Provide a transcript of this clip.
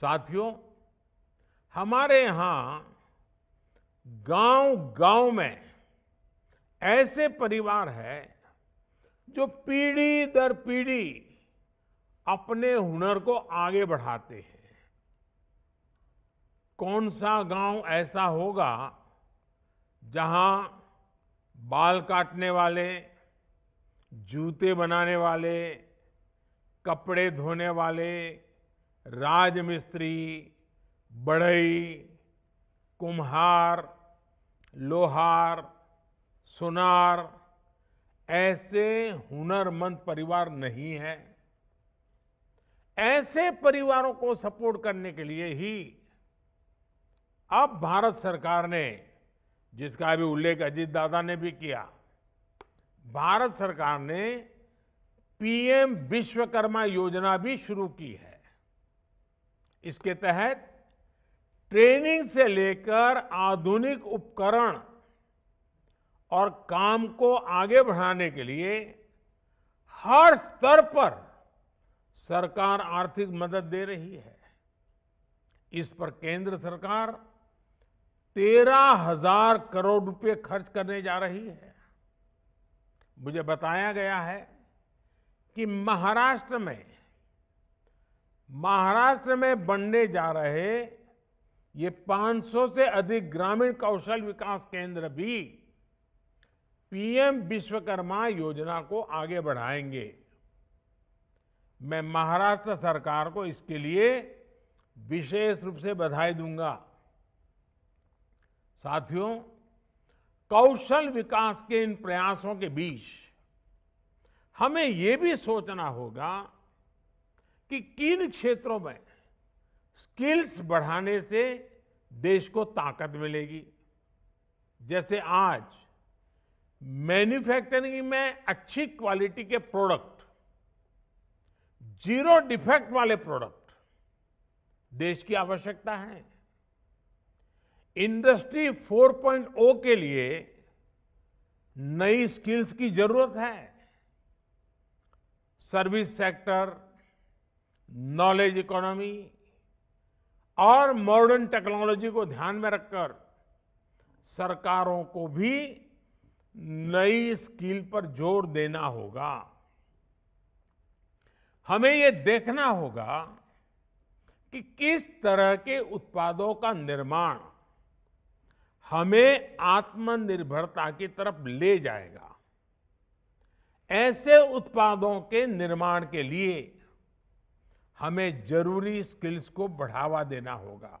साथियों हमारे यहां गांव गांव में ऐसे परिवार हैं जो पीढ़ी दर पीढ़ी अपने हुनर को आगे बढ़ाते हैं कौन सा गांव ऐसा होगा जहां बाल काटने वाले जूते बनाने वाले कपड़े धोने वाले राजमिस्त्री बढ़ई कुम्हार लोहार सुनार ऐसे हुनरमंद परिवार नहीं है ऐसे परिवारों को सपोर्ट करने के लिए ही अब भारत सरकार ने जिसका अभी उल्लेख अजीत दादा ने भी किया भारत सरकार ने पीएम विश्वकर्मा योजना भी शुरू की है इसके तहत ट्रेनिंग से लेकर आधुनिक उपकरण और काम को आगे बढ़ाने के लिए हर स्तर पर सरकार आर्थिक मदद दे रही है इस पर केंद्र सरकार तेरह हजार करोड़ रुपए खर्च करने जा रही है मुझे बताया गया है कि महाराष्ट्र में महाराष्ट्र में बनने जा रहे ये 500 से अधिक ग्रामीण कौशल विकास केंद्र भी पीएम विश्वकर्मा योजना को आगे बढ़ाएंगे मैं महाराष्ट्र सरकार को इसके लिए विशेष रूप से बधाई दूंगा साथियों कौशल विकास के इन प्रयासों के बीच हमें यह भी सोचना होगा कि किन क्षेत्रों में स्किल्स बढ़ाने से देश को ताकत मिलेगी जैसे आज मैन्युफैक्चरिंग में अच्छी क्वालिटी के प्रोडक्ट जीरो डिफेक्ट वाले प्रोडक्ट देश की आवश्यकता है इंडस्ट्री 4.0 के लिए नई स्किल्स की जरूरत है सर्विस सेक्टर नॉलेज इकोनॉमी और मॉडर्न टेक्नोलॉजी को ध्यान में रखकर सरकारों को भी नई स्किल पर जोर देना होगा हमें यह देखना होगा कि किस तरह के उत्पादों का निर्माण हमें आत्मनिर्भरता की तरफ ले जाएगा ऐसे उत्पादों के निर्माण के लिए हमें जरूरी स्किल्स को बढ़ावा देना होगा